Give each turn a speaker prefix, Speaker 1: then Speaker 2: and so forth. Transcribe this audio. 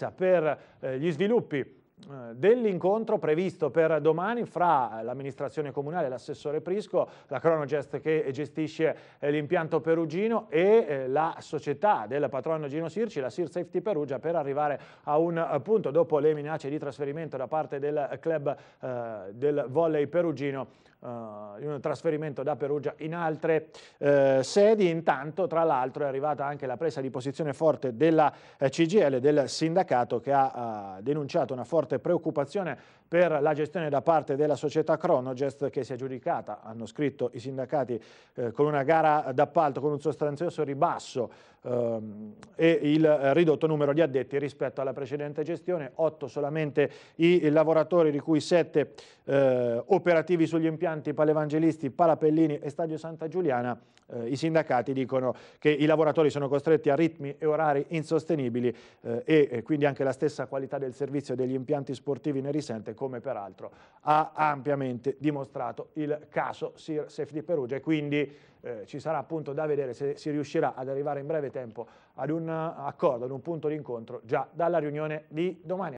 Speaker 1: Premessa per eh, gli sviluppi eh, dell'incontro previsto per domani fra l'amministrazione comunale, l'assessore Prisco, la Cronogest che gestisce eh, l'impianto perugino e la società del patrono Gino Sirci, la Sir Safety Perugia, per arrivare a un punto dopo le minacce di trasferimento da parte del club eh, del volley perugino eh, in un trasferimento da Perugia in altre eh, sedi. Intanto, tra l'altro, è arrivata anche la presa di posizione forte della eh, CGL, del sindacato, che ha eh, denunciato una forte preoccupazione per la gestione da parte della società Cronogest che si è giudicata, hanno scritto i sindacati, eh, con una gara d'appalto con un sostanzioso ribasso ehm, e il ridotto numero di addetti rispetto alla precedente gestione, 8 solamente i lavoratori di cui 7 eh, operativi sugli impianti Palevangelisti, Palapellini e Stadio Santa Giuliana, eh, i sindacati dicono che i lavoratori sono costretti a ritmi e orari insostenibili eh, e quindi anche la stessa qualità del servizio degli impianti sportivi ne risente, come peraltro ha ampiamente dimostrato il caso Sir Safety Perugia e quindi eh, ci sarà appunto da vedere se si riuscirà ad arrivare in breve tempo ad un eh, accordo, ad un punto di incontro già dalla riunione di domani.